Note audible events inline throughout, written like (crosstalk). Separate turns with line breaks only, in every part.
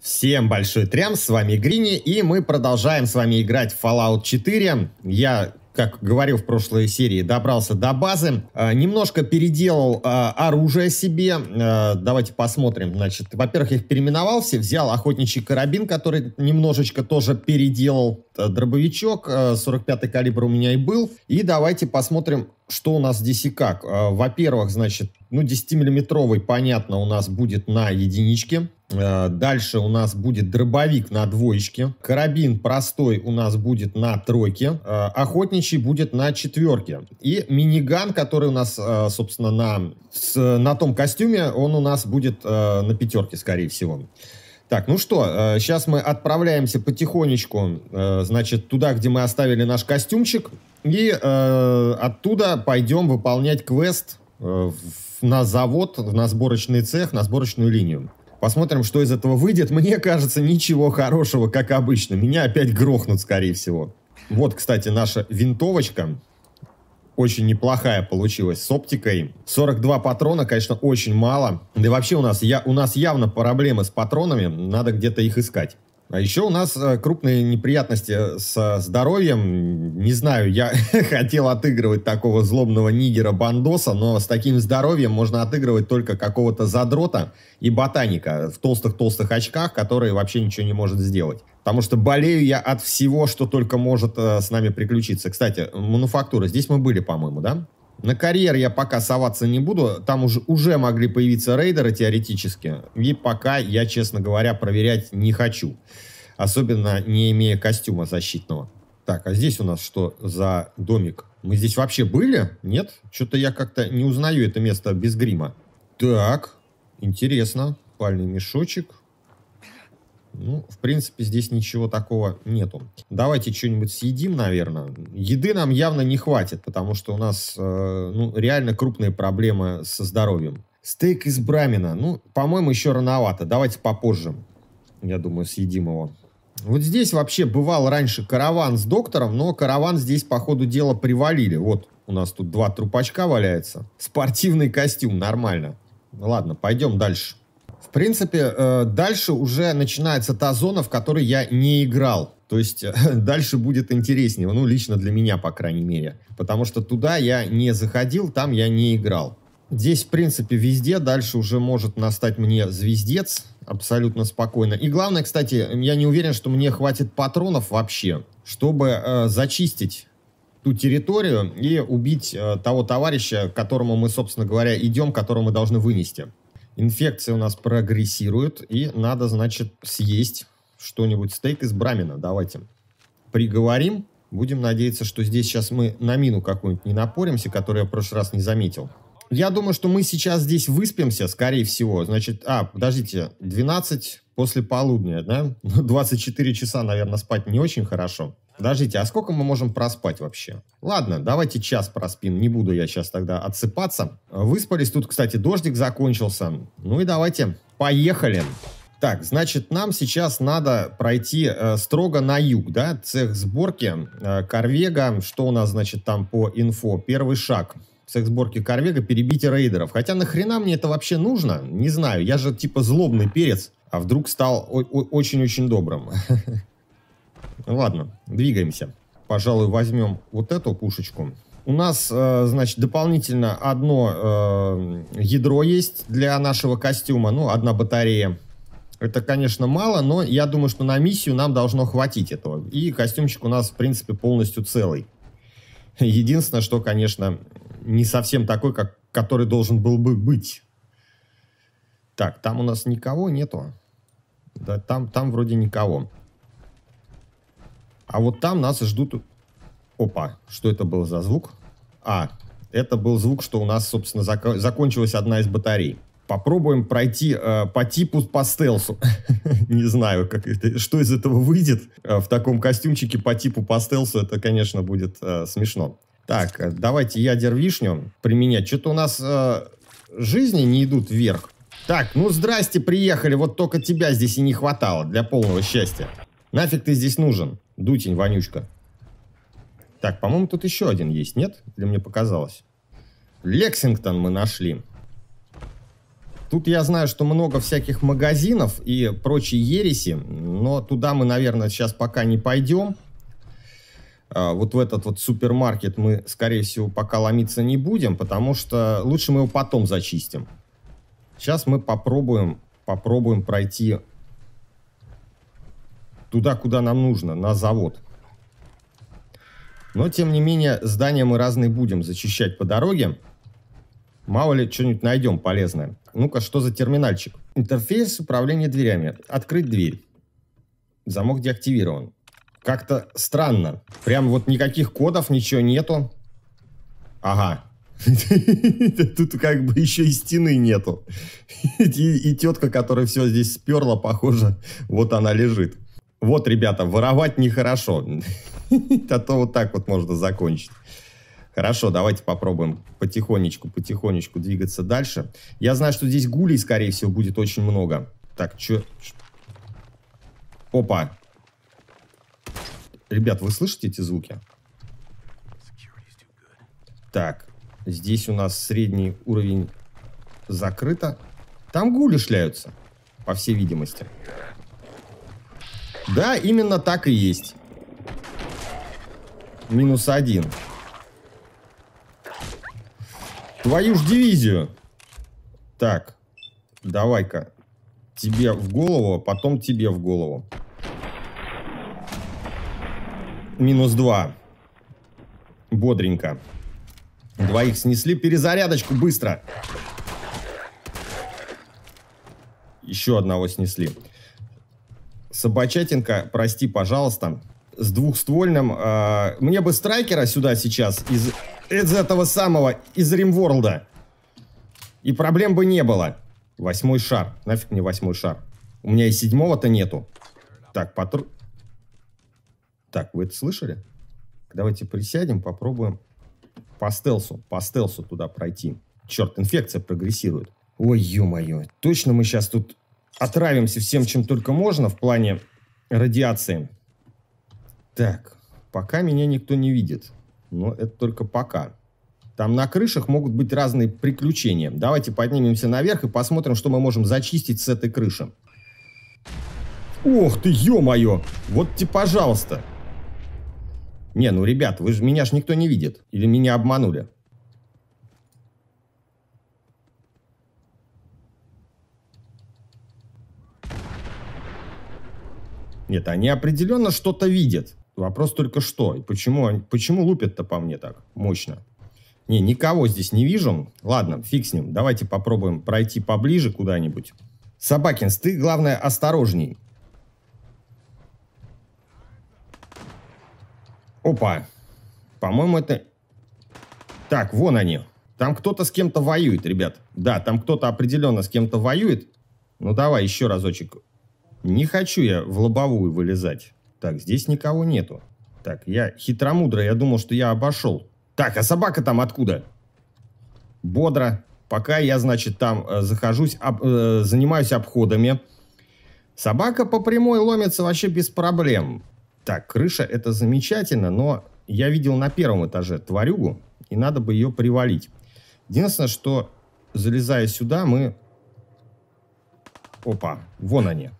Всем большой трям, с вами Грини, и мы продолжаем с вами играть в Fallout 4. Я, как говорил в прошлой серии, добрался до базы, э, немножко переделал э, оружие себе. Э, давайте посмотрим. Значит, во-первых, их переименовал все, взял охотничий карабин, который немножечко тоже переделал. Э, дробовичок, 45-й э, калибр у меня и был. И давайте посмотрим, что у нас здесь и как. Э, во-первых, значит, ну 10-миллиметровый, понятно, у нас будет на единичке. Дальше у нас будет дробовик на двоечке. Карабин простой у нас будет на тройке. Охотничий будет на четверке. И миниган, который у нас, собственно, на, на том костюме, он у нас будет на пятерке, скорее всего. Так, ну что, э, сейчас мы отправляемся потихонечку, э, значит, туда, где мы оставили наш костюмчик, и э, оттуда пойдем выполнять квест на завод, на сборочный цех, на сборочную линию. Посмотрим, что из этого выйдет. Мне кажется, ничего хорошего, как обычно. Меня опять грохнут, скорее всего. Вот, кстати, наша винтовочка очень неплохая получилась с оптикой. 42 патрона, конечно, очень мало. Да и вообще у нас, я, у нас явно проблемы с патронами, надо где-то их искать. А еще у нас э, крупные неприятности э, со здоровьем. Не знаю, я (laughs) хотел отыгрывать такого злобного нигера Бандоса, но с таким здоровьем можно отыгрывать только какого-то задрота и ботаника в толстых-толстых очках, который вообще ничего не может сделать. Потому что болею я от всего, что только может э, с нами приключиться. Кстати, мануфактура. Здесь мы были, по-моему, да? На карьер я пока соваться не буду, там уже, уже могли появиться рейдеры теоретически, и пока я, честно говоря, проверять не хочу, особенно не имея костюма защитного. Так, а здесь у нас что за домик? Мы здесь вообще были? Нет? Что-то я как-то не узнаю это место без грима. Так, интересно. Пальный мешочек. Ну, в принципе, здесь ничего такого нету. Давайте что-нибудь съедим, наверное. Еды нам явно не хватит, потому что у нас э, ну, реально крупные проблемы со здоровьем. Стейк из брамина. Ну, по-моему, еще рановато. Давайте попозже, я думаю, съедим его. Вот здесь вообще бывал раньше караван с доктором, но караван здесь, по ходу дела, привалили. Вот у нас тут два трупачка валяется. Спортивный костюм, нормально. Ладно, пойдем дальше. В принципе, э, дальше уже начинается та зона, в которой я не играл. То есть э, (laughs) дальше будет интереснее, ну, лично для меня, по крайней мере. Потому что туда я не заходил, там я не играл. Здесь, в принципе, везде. Дальше уже может настать мне звездец абсолютно спокойно. И главное, кстати, я не уверен, что мне хватит патронов вообще, чтобы э, зачистить ту территорию и убить э, того товарища, к которому мы, собственно говоря, идем, которого мы должны вынести. Инфекция у нас прогрессирует, и надо, значит, съесть что-нибудь. Стейк из брамина давайте приговорим. Будем надеяться, что здесь сейчас мы на мину какую-нибудь не напоримся, которую я в прошлый раз не заметил. Я думаю, что мы сейчас здесь выспимся, скорее всего. Значит, а, подождите, 12 после полудня, да? 24 ну, часа, наверное, спать не очень хорошо. Подождите, а сколько мы можем проспать вообще? Ладно, давайте час проспим, не буду я сейчас тогда отсыпаться. Выспались, тут, кстати, дождик закончился. Ну и давайте, поехали. Так, значит, нам сейчас надо пройти э, строго на юг, да, цех сборки э, Корвега, что у нас, значит, там по инфо, первый шаг цех сборки Корвега, перебить рейдеров. Хотя нахрена мне это вообще нужно? Не знаю, я же типа злобный перец, а вдруг стал очень-очень добрым. (laughs) Ладно, двигаемся. Пожалуй, возьмем вот эту пушечку. У нас, э, значит, дополнительно одно э, ядро есть для нашего костюма, ну, одна батарея. Это, конечно, мало, но я думаю, что на миссию нам должно хватить этого. И костюмчик у нас, в принципе, полностью целый. Единственное, что, конечно, не совсем такой, как который должен был бы быть. Так, там у нас никого нету. Да, там, там вроде никого. А вот там нас ждут... Опа, что это был за звук? А, это был звук, что у нас, собственно, зак... закончилась одна из батарей. Попробуем пройти э, по типу по стелсу. (laughs) Не знаю, как это, что из этого выйдет. Э, в таком костюмчике по типу по стелсу это, конечно, будет э, смешно. Так, э, давайте ядер вишню применять. Что-то у нас э, жизни не идут вверх. Так, ну здрасте, приехали. Вот только тебя здесь и не хватало для полного счастья. Нафиг ты здесь нужен? Дутень, вонючка. Так, по-моему, тут еще один есть, нет? Или мне показалось? Лексингтон мы нашли. Тут я знаю, что много всяких магазинов и прочей ереси, но туда мы, наверное, сейчас пока не пойдем. А, вот в этот вот супермаркет мы, скорее всего, пока ломиться не будем, потому что лучше мы его потом зачистим. Сейчас мы попробуем, попробуем пройти туда, куда нам нужно, на завод. Но, тем не менее, здания мы разные будем зачищать по дороге. Мало ли, что-нибудь найдем полезное. Ну-ка, что за терминальчик? Интерфейс управления дверями. Открыть дверь. Замок деактивирован. Как-то странно. Прям вот никаких кодов, ничего нету. Ага. (laughs) Тут как бы еще и стены нету. (laughs) И тетка, которая все здесь сперла, похоже, вот она лежит вот, ребята, воровать нехорошо. (laughs) А то вот так вот можно закончить. Хорошо, давайте попробуем потихонечку, потихонечку двигаться дальше. Я знаю, что здесь гулей, скорее всего, будет очень много. Так, чё... Опа. Ребят, вы слышите эти звуки? Так, здесь у нас средний уровень закрыто. Там гули шляются, по всей видимости. Да, именно так и есть. Минус один. Твою ж дивизию. Так, давай-ка. Тебе в голову, а потом тебе в голову. Минус два. Бодренько. Двоих снесли. Перезарядочку быстро. Еще одного снесли собачатинка, прости, пожалуйста, с двухствольным. Э, мне бы страйкера сюда сейчас из, из этого самого, из Римворлда. И проблем бы не было. Восьмой шар. Нафиг мне восьмой шар. У меня и седьмого-то нету. Так, патру... Так, вы это слышали? Давайте присядем, попробуем по стелсу, по стелсу туда пройти. Черт, инфекция прогрессирует. Ой, ё-моё, точно мы сейчас тут отравимся всем, чем только можно в плане радиации. Так, пока меня никто не видит. Но это только пока. Там на крышах могут быть разные приключения. Давайте поднимемся наверх и посмотрим, что мы можем зачистить с этой крыши. Ох ты, ё-моё! Вот тебе, пожалуйста! Не, ну, ребят, вы же меня ж никто не видит. Или меня обманули? Нет, они определенно что-то видят. Вопрос только что. И почему, почему лупят-то по мне так мощно? Не, никого здесь не вижу. Ладно, фиг с ним. Давайте попробуем пройти поближе куда-нибудь. Собакинс, ты, главное, осторожней. Опа. По-моему, это... Так, вон они. Там кто-то с кем-то воюет, ребят. Да, там кто-то определенно с кем-то воюет. Ну, давай еще разочек не хочу я в лобовую вылезать. Так, здесь никого нету. Так, я хитромудро, я думал, что я обошел. Так, а собака там откуда? Бодро. Пока я, значит, там э, захожусь, об, э, занимаюсь обходами. Собака по прямой ломится вообще без проблем. Так, крыша это замечательно, но я видел на первом этаже тварюгу, и надо бы ее привалить. Единственное, что залезая сюда, мы... Опа, вон они.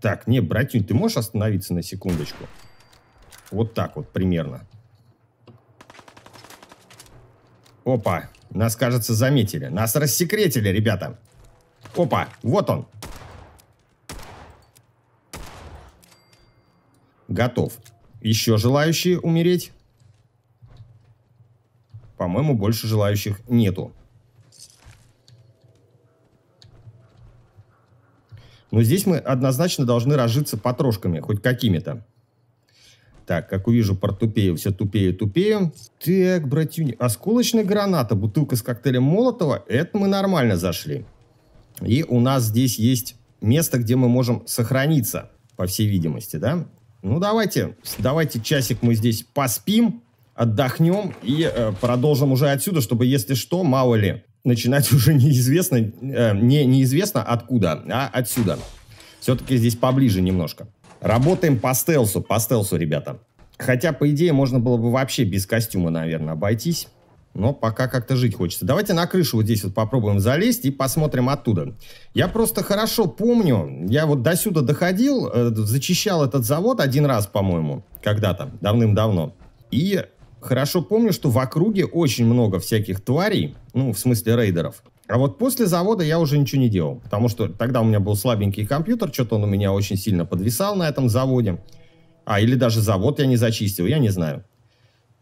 Так, не, братюнь, ты можешь остановиться на секундочку? Вот так вот примерно. Опа, нас, кажется, заметили. Нас рассекретили, ребята. Опа, вот он. Готов. Еще желающие умереть? По-моему, больше желающих нету. Но здесь мы однозначно должны разжиться потрошками, хоть какими-то. Так, как увижу портупею, все тупее тупее. Так, братюни, осколочная граната, бутылка с коктейлем Молотова, это мы нормально зашли. И у нас здесь есть место, где мы можем сохраниться, по всей видимости, да? Ну, давайте, давайте часик мы здесь поспим, отдохнем и э, продолжим уже отсюда, чтобы, если что, мало ли, начинать (laughs) уже неизвестно, э, не, неизвестно откуда, а отсюда. Все-таки здесь поближе немножко. Работаем по стелсу, по стелсу, ребята. Хотя, по идее, можно было бы вообще без костюма, наверное, обойтись. Но пока как-то жить хочется. Давайте на крышу вот здесь вот попробуем залезть и посмотрим оттуда. Я просто хорошо помню, я вот до сюда доходил, э, зачищал этот завод один раз, по-моему, когда-то, давным-давно. И Хорошо помню, что в округе очень много всяких тварей, ну, в смысле рейдеров. А вот после завода я уже ничего не делал, потому что тогда у меня был слабенький компьютер, что-то он у меня очень сильно подвисал на этом заводе. А, или даже завод я не зачистил, я не знаю.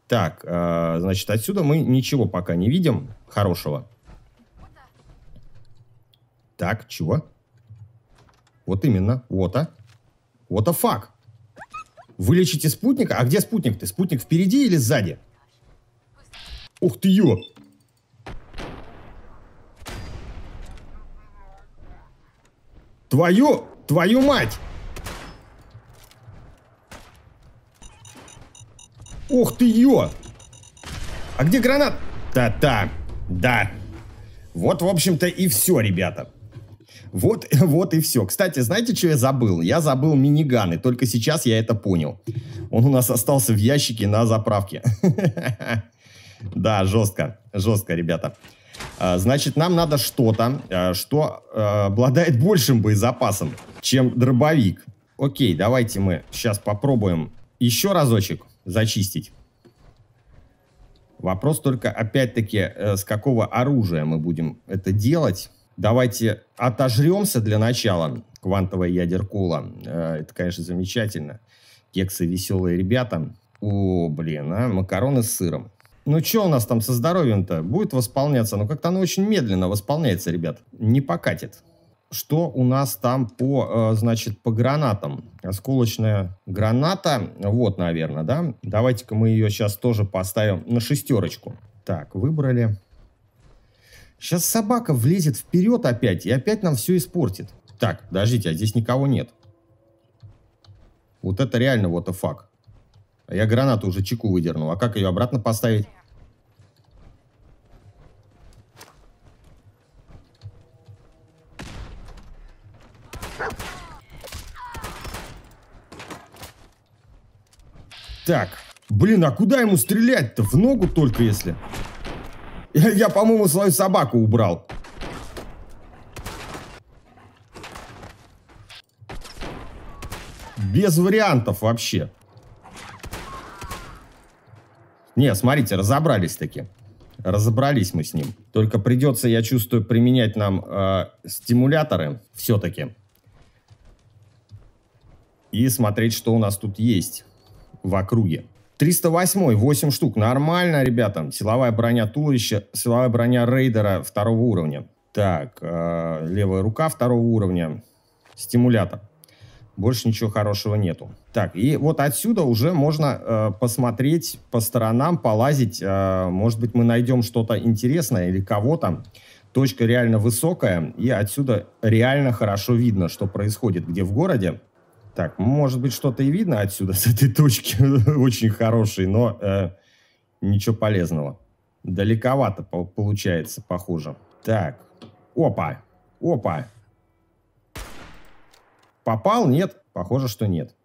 Так, э, значит, отсюда мы ничего пока не видим хорошего. Так, чего? Вот именно, вот а. Вот а факт. Вылечите спутника? А где спутник ты? Спутник впереди или сзади? Ух ты, ё! Твою, твою мать! Ух ты, ё! А где гранат? Та-та, да. Вот, в общем-то, и все, ребята. Вот, (laughs) вот и все. Кстати, знаете, что я забыл? Я забыл миниганы. Только сейчас я это понял. Он у нас остался в ящике на заправке. (laughs) Да, жестко. Жестко, ребята. А, значит, нам надо что-то, а, что а, обладает большим боезапасом, чем дробовик. Окей, давайте мы сейчас попробуем еще разочек зачистить. Вопрос только, опять-таки, э, с какого оружия мы будем это делать давайте отожремся для начала, квантовая ядеркула. Э, это, конечно, замечательно. Кексы веселые ребята. О, блин, а, макароны с сыром. Ну, что у нас там со здоровьем-то? Будет восполняться? Ну, как-то оно очень медленно восполняется, ребят. Не покатит. Что у нас там по, э, значит, по гранатам? Осколочная граната, вот, наверное, да? Давайте-ка мы ее сейчас тоже поставим на шестерочку. Так, выбрали. Сейчас собака влезет вперед опять и опять нам все испортит. Так, подождите, а здесь никого нет. Вот это реально вот и а Я гранату уже чеку выдернул. А как ее обратно поставить? Так. Блин, а куда ему стрелять-то? В ногу только если... Я, по-моему, свою собаку убрал. Без вариантов вообще. Не, смотрите, разобрались таки. Разобрались мы с ним. Только придется, я чувствую, применять нам э, стимуляторы все-таки. И смотреть, что у нас тут есть в округе. 308 8 штук. Нормально, ребята. Силовая броня туловища, силовая броня рейдера второго уровня. Так, э, левая рука второго уровня. Стимулятор. Больше ничего хорошего нету. Так, и вот отсюда уже можно э, посмотреть по сторонам, полазить. Э, может быть, мы найдем что-то интересное или кого-то. Точка реально высокая, и отсюда реально хорошо видно, что происходит где в городе. Так, может быть, что-то и видно отсюда, (laughs) с этой точки, (laughs) очень хороший, но э, ничего полезного. Далековато получается, похоже. Так, опа, опа. Попал? Нет? Похоже, что нет.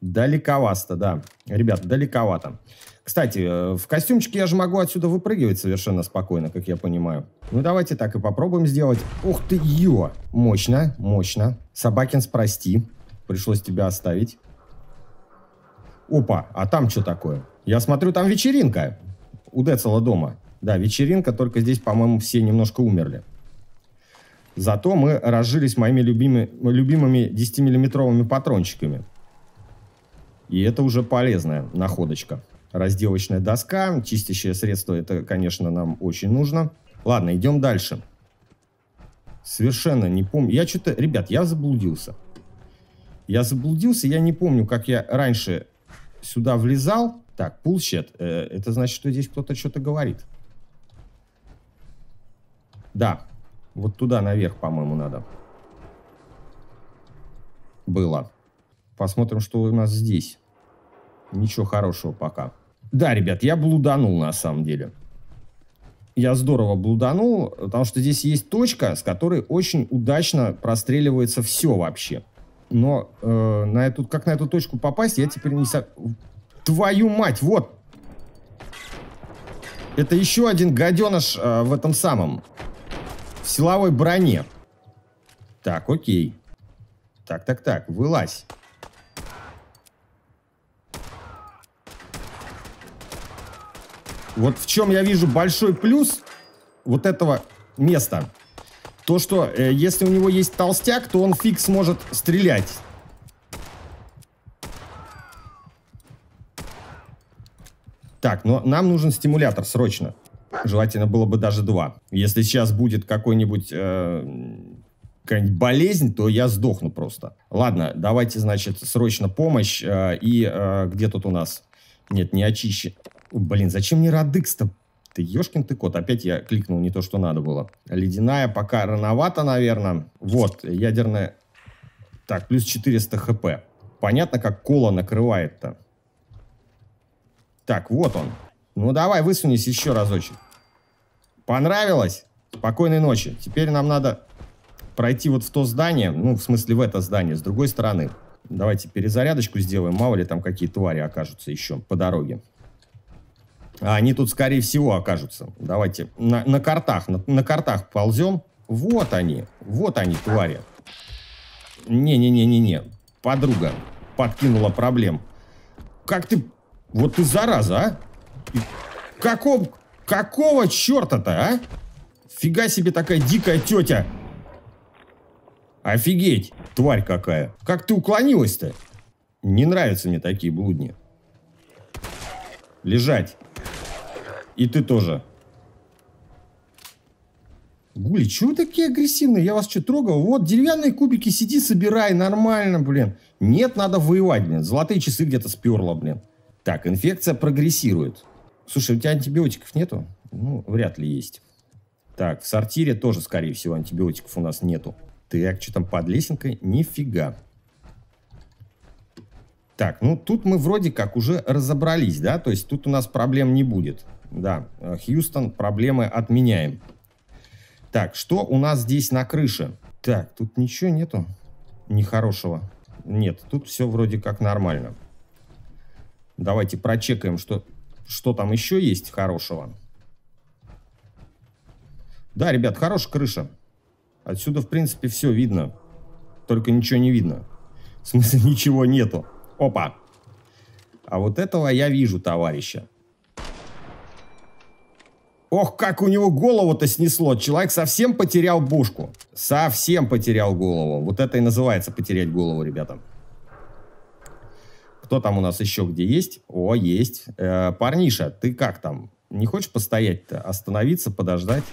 Далековато, да. Ребят, далековато. Кстати, э, в костюмчике я же могу отсюда выпрыгивать совершенно спокойно, как я понимаю. Ну, давайте так и попробуем сделать. Ух ты, ё! Мощно, мощно. Собакинс, прости. Пришлось тебя оставить. Опа, а там что такое? Я смотрю, там вечеринка. У Децела дома. Да, вечеринка, только здесь, по-моему, все немножко умерли. Зато мы разжились моими любимыми, любимыми 10-миллиметровыми патрончиками. И это уже полезная находочка. Разделочная доска, чистящее средство, это, конечно, нам очень нужно. Ладно, идем дальше. Совершенно не помню. Я что-то... Ребят, я заблудился. Я заблудился, я не помню, как я раньше сюда влезал. Так, пулщет. Э, это значит, что здесь кто-то что-то говорит. Да, вот туда наверх, по-моему, надо. Было. Посмотрим, что у нас здесь. Ничего хорошего пока. Да, ребят, я блуданул на самом деле. Я здорово блуданул, потому что здесь есть точка, с которой очень удачно простреливается все вообще но э, на эту, как на эту точку попасть, я теперь не... Твою мать, вот! Это еще один гаденыш э, в этом самом. В силовой броне. Так, окей. Так, так, так, вылазь. Вот в чем я вижу большой плюс вот этого места. То, что э, если у него есть толстяк, то он фиг сможет стрелять. Так, но нам нужен стимулятор срочно. Желательно было бы даже два. Если сейчас будет какой-нибудь... Э, какая-нибудь болезнь, то я сдохну просто. Ладно, давайте, значит, срочно помощь. Э, и э, где тут у нас? Нет, не очище. Блин, зачем мне Радыкс-то? Ты ешкин ты кот, опять я кликнул не то, что надо было. Ледяная пока рановато, наверное. Вот, ядерная... Так, плюс 400 хп. Понятно, как кола накрывает-то. Так, вот он. Ну давай, высунись еще разочек. Понравилось? Спокойной ночи. Теперь нам надо пройти вот в то здание, ну, в смысле, в это здание, с другой стороны. Давайте перезарядочку сделаем, мало ли там какие твари окажутся еще по дороге. Они тут, скорее всего, окажутся. Давайте на, на картах, на, на картах ползем. Вот они, вот они, твари. Не-не-не-не-не. Подруга подкинула проблем. Как ты... Вот ты зараза, а? Каком... Какого черта-то, а? Фига себе такая дикая тетя. Офигеть, тварь какая. Как ты уклонилась-то? Не нравятся мне такие блудни. Лежать. И ты тоже. Гули, чего вы такие агрессивные? Я вас что, трогал? Вот, деревянные кубики сиди, собирай, нормально, блин. Нет, надо воевать, блин. Золотые часы где-то сперла, блин. Так, инфекция прогрессирует. Слушай, у тебя антибиотиков нету? Ну, вряд ли есть. Так, в сортире тоже, скорее всего, антибиотиков у нас нету. Так, что там под лесенкой? Нифига. Так, ну тут мы вроде как уже разобрались, да? То есть тут у нас проблем не будет. Да, э, Хьюстон, проблемы отменяем. Так, что у нас здесь на крыше? Так, тут ничего нету нехорошего. Нет, тут все вроде как нормально. Давайте прочекаем, что, что там еще есть хорошего. Да, ребят, хорошая крыша. Отсюда, в принципе, все видно. Только ничего не видно. В смысле, (laughs) ничего нету. Опа. А вот этого я вижу, товарища. Ох, как у него голову-то снесло. Человек совсем потерял бушку. Совсем потерял голову. Вот это и называется потерять голову, ребята. Кто там у нас еще где есть? О, есть. Э, парниша, ты как там? Не хочешь постоять-то? Остановиться, подождать?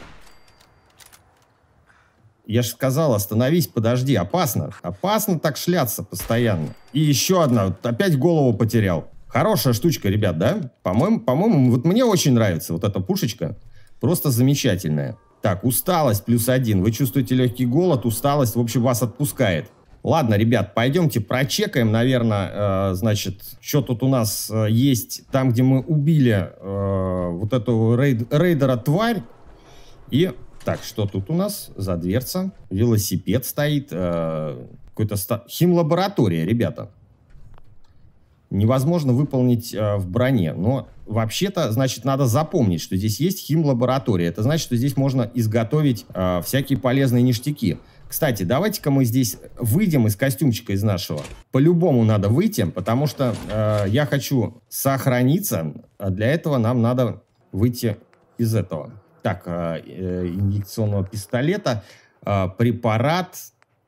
Я же сказал, остановись, подожди. Опасно. Опасно так шляться постоянно. И еще одна. Опять голову потерял. Хорошая штучка, ребят, да? По-моему, по-моему, вот мне очень нравится вот эта пушечка. Просто замечательное. Так, усталость плюс один. Вы чувствуете легкий голод, усталость, в общем, вас отпускает. Ладно, ребят, пойдемте прочекаем, наверное, э, значит, что тут у нас э, есть, там, где мы убили э, вот этого рейд, рейдера-тварь. И, так, что тут у нас за дверца? Велосипед стоит, э, какой-то ста... химлаборатория, ребята невозможно выполнить э, в броне. Но вообще-то, значит, надо запомнить, что здесь есть химлаборатория. Это значит, что здесь можно изготовить э, всякие полезные ништяки. Кстати, давайте-ка мы здесь выйдем из костюмчика из нашего. По-любому надо выйти, потому что э, я хочу сохраниться. А для этого нам надо выйти из этого. Так, э, э инъекционного пистолета, э, препарат,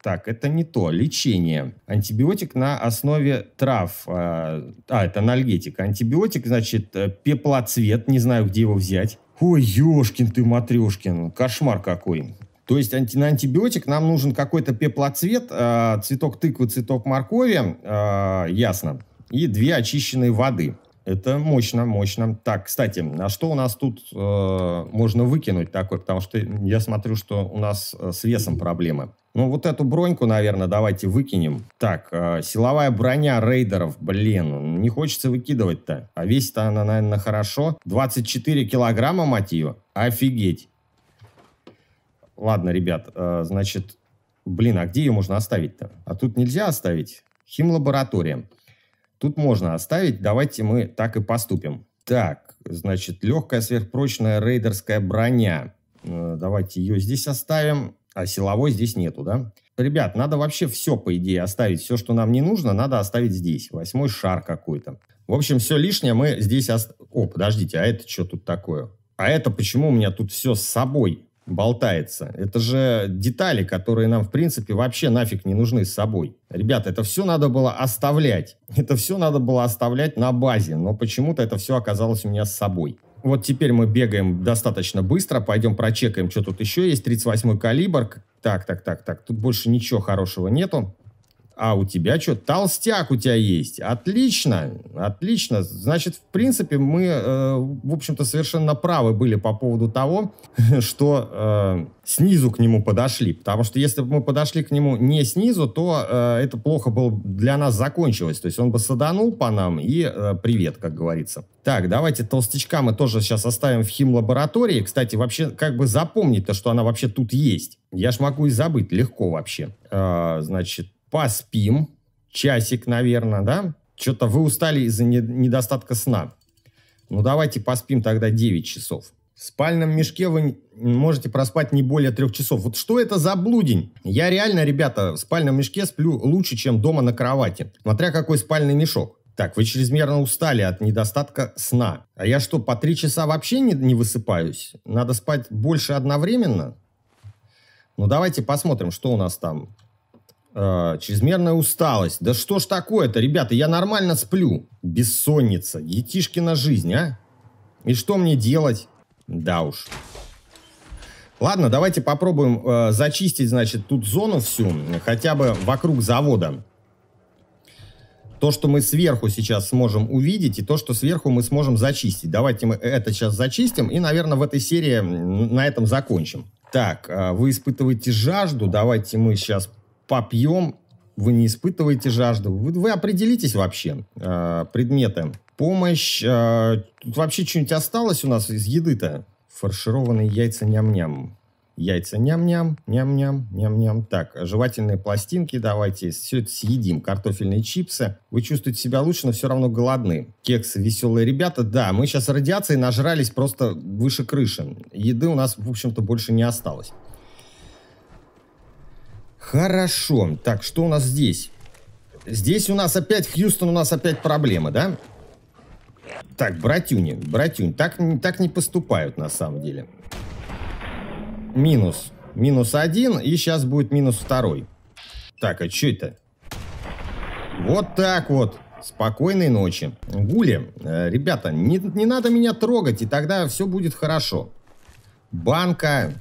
так, это не то. Лечение. Антибиотик на основе трав. А, а это анальгетик. Антибиотик, значит, э, пеплоцвет. Не знаю, где его взять. Ой, ёшкин ты, матрешкин. Кошмар какой. То есть анти, на антибиотик нам нужен какой-то пеплоцвет, а, цветок тыквы, цветок моркови, а, ясно, и две очищенные воды. Это мощно, мощно. Так, кстати, а что у нас тут э, можно выкинуть такой? Потому что я смотрю, что у нас э, с весом проблемы. Ну, вот эту броньку, наверное, давайте выкинем. Так, э, силовая броня рейдеров, блин, не хочется выкидывать-то. А весит-то она, наверное, хорошо. 24 килограмма, мать ее. Офигеть. Ладно, ребят, э, значит, блин, а где ее можно оставить-то? А тут нельзя оставить? Химлаборатория. Тут можно оставить, давайте мы так и поступим. Так, значит, легкая сверхпрочная рейдерская броня. Э, давайте ее здесь оставим, а силовой здесь нету, да? Ребят, надо вообще все, по идее, оставить. Все, что нам не нужно, надо оставить здесь. Восьмой шар какой-то. В общем, все лишнее мы здесь... Ост... О, подождите, а это что тут такое? А это почему у меня тут все с собой? болтается. Это же детали, которые нам, в принципе, вообще нафиг не нужны с собой. Ребята, это все надо было оставлять. Это все надо было оставлять на базе, но почему-то это все оказалось у меня с собой. Вот теперь мы бегаем достаточно быстро, пойдем прочекаем, что тут еще есть. 38-й калибр. Так, так, так, так, тут больше ничего хорошего нету. А у тебя что, толстяк у тебя есть? Отлично, отлично. Значит, в принципе, мы, э, в общем-то, совершенно правы были по поводу того, (laughs) что э, снизу к нему подошли. Потому что если бы мы подошли к нему не снизу, то э, это плохо было для нас закончилось. То есть он бы саданул по нам и э, привет, как говорится. Так, давайте толстячка мы тоже сейчас оставим в химлаборатории. Кстати, вообще, как бы запомнить-то, что она вообще тут есть. Я ж могу и забыть легко вообще. Э, значит, поспим, часик, наверное, да? Что-то вы устали из-за недостатка сна. Ну, давайте поспим тогда 9 часов. В спальном мешке вы можете проспать не более трех часов. Вот что это за блудень? Я реально, ребята, в спальном мешке сплю лучше, чем дома на кровати. Смотря какой спальный мешок. Так, вы чрезмерно устали от недостатка сна. А я что, по три часа вообще не, не высыпаюсь? Надо спать больше одновременно? Ну, давайте посмотрим, что у нас там Э, чрезмерная усталость. Да что ж такое-то, ребята, я нормально сплю. Бессонница, на жизнь, а? И что мне делать? Да уж. Ладно, давайте попробуем э, зачистить, значит, тут зону всю, хотя бы вокруг завода. То, что мы сверху сейчас сможем увидеть, и то, что сверху мы сможем зачистить. Давайте мы это сейчас зачистим, и, наверное, в этой серии на этом закончим. Так, э, вы испытываете жажду, давайте мы сейчас попьем, вы не испытываете жажду, вы, вы определитесь вообще э, предметы. Помощь, э, тут вообще что-нибудь осталось у нас из еды-то? Фаршированные яйца ням-ням. Яйца ням-ням, ням-ням, ням-ням. Так, жевательные пластинки давайте, все это съедим. Картофельные чипсы. Вы чувствуете себя лучше, но все равно голодны. Кексы, веселые ребята. Да, мы сейчас радиации нажрались просто выше крыши. Еды у нас, в общем-то, больше не осталось. Хорошо. Так, что у нас здесь? Здесь у нас опять Хьюстон, у нас опять проблема, да? Так, братюни, братюнь. Так, так не поступают на самом деле. Минус. Минус один, и сейчас будет минус второй. Так, а что это? Вот так вот. Спокойной ночи. Гули, э, ребята, не, не надо меня трогать, и тогда все будет хорошо. Банка,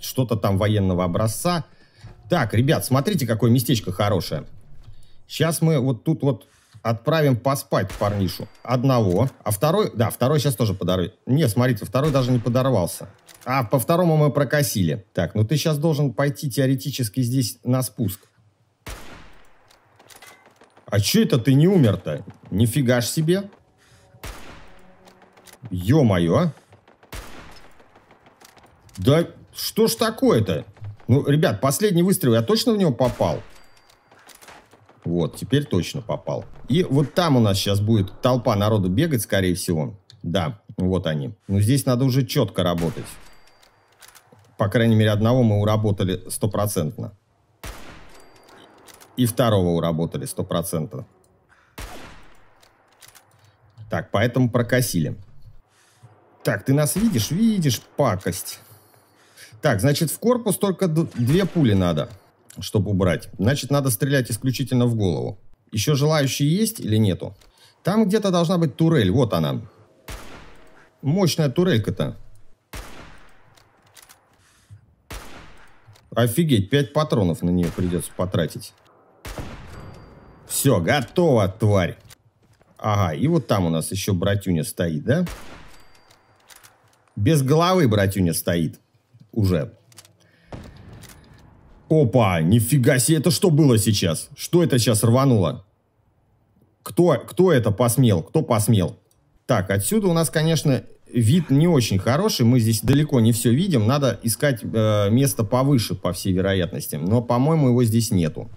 что-то там военного образца – так, ребят, смотрите, какое местечко хорошее. Сейчас мы вот тут вот отправим поспать парнишу. Одного. А второй... Да, второй сейчас тоже подорвет. Не, смотрите, второй даже не подорвался. А по второму мы прокосили. Так, ну ты сейчас должен пойти теоретически здесь на спуск. А че это ты не умер-то? Нифига ж себе. Ё-моё. Да что ж такое-то? Ну, ребят, последний выстрел, я точно в него попал? Вот, теперь точно попал. И вот там у нас сейчас будет толпа народу бегать, скорее всего. Да, вот они. Но здесь надо уже четко работать. По крайней мере, одного мы уработали стопроцентно. И второго уработали стопроцентно. Так, поэтому прокосили. Так, ты нас видишь? Видишь, пакость. Так, значит, в корпус только две пули надо, чтобы убрать. Значит, надо стрелять исключительно в голову. Еще желающие есть или нету? Там где-то должна быть турель, вот она. Мощная турелька-то. Офигеть, 5 патронов на нее придется потратить. Все, готово, тварь. Ага, и вот там у нас еще братюня стоит, да? Без головы братюня стоит уже. Опа, нифига себе, это что было сейчас? Что это сейчас рвануло? Кто, кто это посмел? Кто посмел? Так, отсюда у нас, конечно, вид не очень хороший. Мы здесь далеко не все видим. Надо искать э, место повыше, по всей вероятности. Но, по-моему, его здесь нету.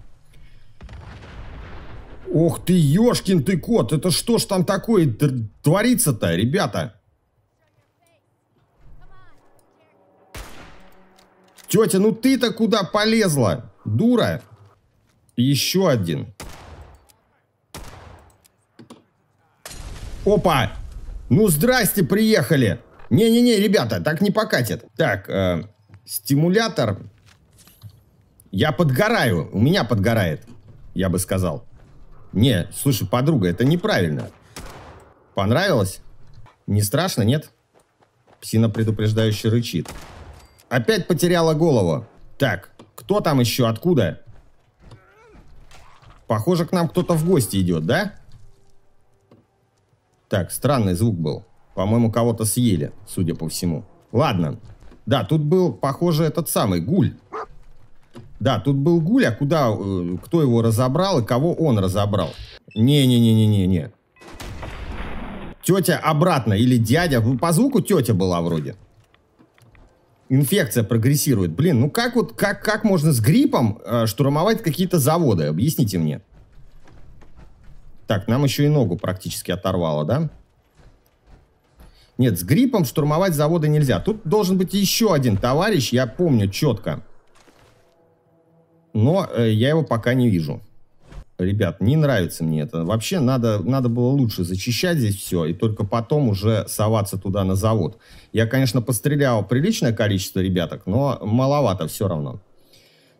Ох ты, ёшкин ты кот! Это что ж там такое творится-то, ребята? Тетя, ну ты-то куда полезла? Дура. Еще один. Опа. Ну, здрасте, приехали. Не-не-не, ребята, так не покатит. Так, э, стимулятор. Я подгораю. У меня подгорает, я бы сказал. Не, слушай, подруга, это неправильно. Понравилось? Не страшно, нет? Псина предупреждающе рычит. Опять потеряла голову. Так, кто там еще, откуда? Похоже, к нам кто-то в гости идет, да? Так, странный звук был. По-моему, кого-то съели, судя по всему. Ладно. Да, тут был, похоже, этот самый гуль. Да, тут был гуль, а куда, э, кто его разобрал и кого он разобрал? Не-не-не-не-не-не. Тетя обратно или дядя. По звуку тетя была вроде инфекция прогрессирует. Блин, ну как вот, как, как можно с гриппом э, штурмовать какие-то заводы? Объясните мне. Так, нам еще и ногу практически оторвало, да? Нет, с гриппом штурмовать заводы нельзя. Тут должен быть еще один товарищ, я помню четко. Но э, я его пока не вижу ребят, не нравится мне это. Вообще надо, надо было лучше зачищать здесь все и только потом уже соваться туда на завод. Я, конечно, пострелял приличное количество ребяток, но маловато все равно.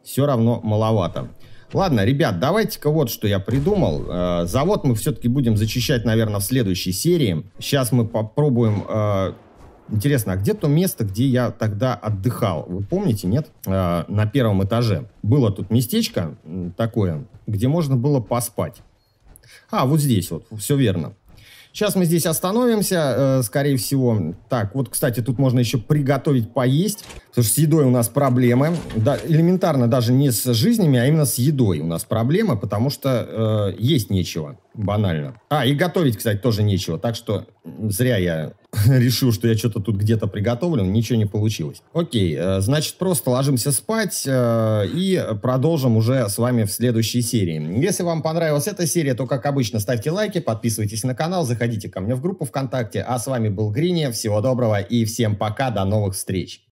Все равно маловато. Ладно, ребят, давайте-ка вот что я придумал. Э, завод мы все-таки будем зачищать, наверное, в следующей серии. Сейчас мы попробуем э, Интересно, а где то место, где я тогда отдыхал? Вы помните, нет? Э, на первом этаже было тут местечко такое, где можно было поспать. А, вот здесь вот, все верно. Сейчас мы здесь остановимся, э, скорее всего. Так, вот, кстати, тут можно еще приготовить поесть, потому что с едой у нас проблемы. Да, элементарно даже не с жизнями, а именно с едой у нас проблемы, потому что э, есть нечего банально. А, и готовить, кстати, тоже нечего. Так что зря я (laughs) решил, что я что-то тут где-то приготовлю, ничего не получилось. Окей, э, значит, просто ложимся спать э, и продолжим уже с вами в следующей серии. Если вам понравилась эта серия, то, как обычно, ставьте лайки, подписывайтесь на канал, заходите ко мне в группу ВКонтакте. А с вами был Гриния, всего доброго и всем пока, до новых встреч!